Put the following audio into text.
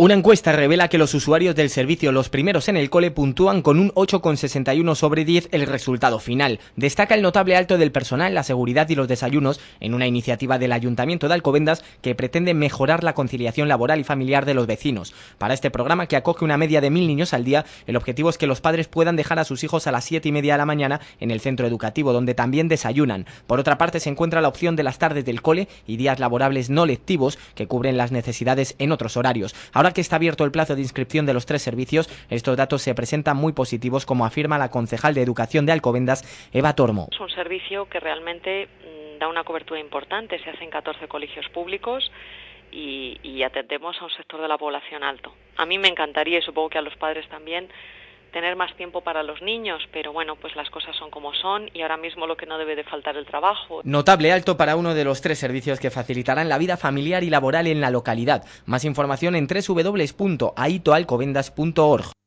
Una encuesta revela que los usuarios del servicio Los Primeros en el Cole puntúan con un 8,61 sobre 10 el resultado final. Destaca el notable alto del personal, la seguridad y los desayunos en una iniciativa del Ayuntamiento de Alcobendas que pretende mejorar la conciliación laboral y familiar de los vecinos. Para este programa, que acoge una media de mil niños al día, el objetivo es que los padres puedan dejar a sus hijos a las 7 y media de la mañana en el centro educativo, donde también desayunan. Por otra parte, se encuentra la opción de las tardes del cole y días laborables no lectivos que cubren las necesidades en otros horarios. Ahora que está abierto el plazo de inscripción de los tres servicios, estos datos se presentan muy positivos, como afirma la concejal de Educación de Alcobendas, Eva Tormo. Es un servicio que realmente mm, da una cobertura importante. Se hacen 14 colegios públicos y, y atendemos a un sector de la población alto. A mí me encantaría, y supongo que a los padres también, tener más tiempo para los niños, pero bueno, pues las cosas son como son y ahora mismo lo que no debe de faltar el trabajo. Notable alto para uno de los tres servicios que facilitarán la vida familiar y laboral en la localidad. Más información en www.aitoalcobendas.org.